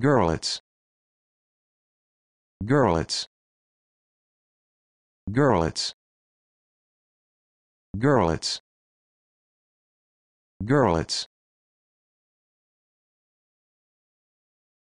Girlets. Girlets. Girlets. Girlets. Girlets.